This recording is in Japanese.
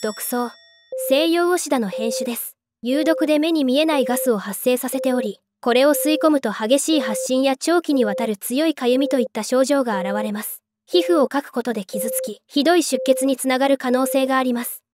独草西洋オシダの変種です有毒で目に見えないガスを発生させておりこれを吸い込むと激しい発疹や長期にわたる強いかゆみといった症状が現れます皮膚をかくことで傷つきひどい出血につながる可能性があります